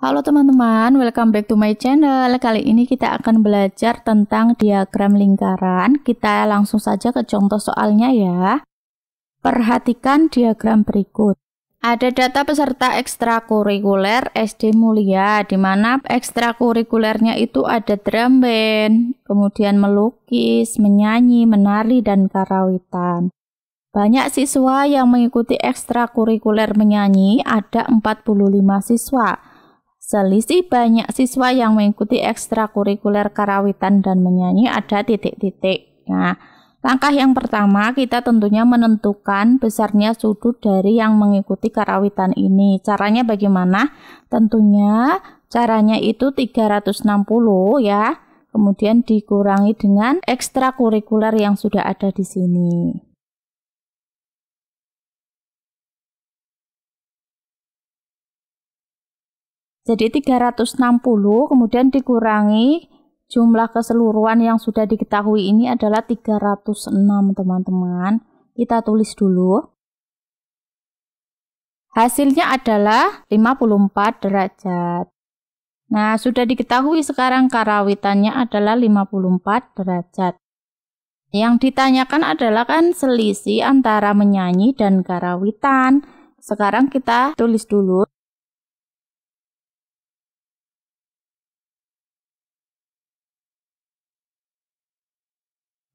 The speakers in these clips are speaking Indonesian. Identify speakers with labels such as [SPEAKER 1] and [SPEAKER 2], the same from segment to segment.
[SPEAKER 1] Halo teman-teman, welcome back to my channel. Kali ini kita akan belajar tentang diagram lingkaran. Kita langsung saja ke contoh soalnya ya. Perhatikan diagram berikut. Ada data peserta ekstrakurikuler SD Mulia, di mana ekstrakurikulernya itu ada drum band, kemudian melukis, menyanyi, menari, dan karawitan. Banyak siswa yang mengikuti ekstrakurikuler menyanyi, ada 45 siswa Selisih banyak siswa yang mengikuti ekstrakurikuler karawitan dan menyanyi ada titik-titik. Nah, langkah yang pertama kita tentunya menentukan besarnya sudut dari yang mengikuti karawitan ini. Caranya bagaimana? Tentunya caranya itu 360 ya. Kemudian dikurangi dengan ekstrakurikuler yang sudah ada di sini. Jadi 360 kemudian dikurangi jumlah keseluruhan yang sudah diketahui ini adalah 306 teman-teman. Kita tulis dulu. Hasilnya adalah 54 derajat. Nah, sudah diketahui sekarang karawitannya adalah 54 derajat. Yang ditanyakan adalah kan selisih antara menyanyi dan karawitan. Sekarang kita tulis dulu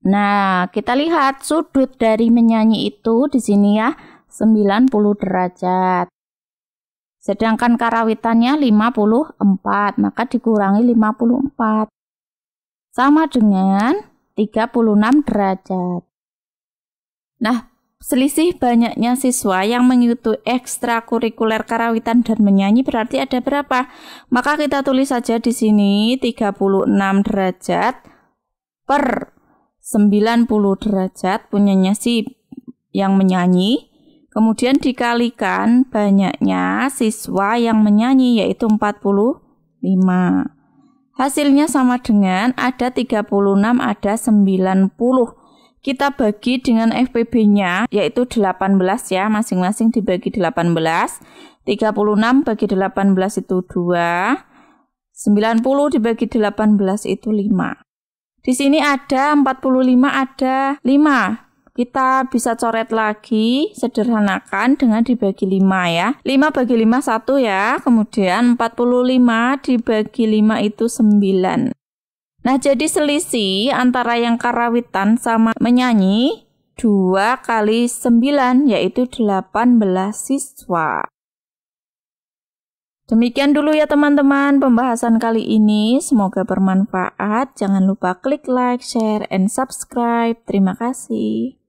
[SPEAKER 1] Nah, kita lihat sudut dari menyanyi itu di sini ya, 90 derajat. Sedangkan karawitannya 54, maka dikurangi 54. Sama dengan 36 derajat. Nah, selisih banyaknya siswa yang mengikuti ekstrakurikuler karawitan dan menyanyi berarti ada berapa? Maka kita tulis saja di sini 36 derajat per 90 derajat punyanya si yang menyanyi. Kemudian dikalikan banyaknya siswa yang menyanyi yaitu 45. Hasilnya sama dengan ada 36 ada 90. Kita bagi dengan FPB-nya yaitu 18 ya, masing-masing dibagi 18. 36 bagi 18 itu 2. 90 dibagi 18 itu 5. Di sini ada 45 ada 5 kita bisa coret lagi, sederhanakan dengan dibagi 5 ya. 5 bagi 5 1 ya, kemudian 45 dibagi 5 itu 9. Nah, jadi selisih antara yang karawitan sama menyanyi 2 kali 9 yaitu 18 siswa. Demikian dulu ya teman-teman pembahasan kali ini. Semoga bermanfaat. Jangan lupa klik like, share, and subscribe. Terima kasih.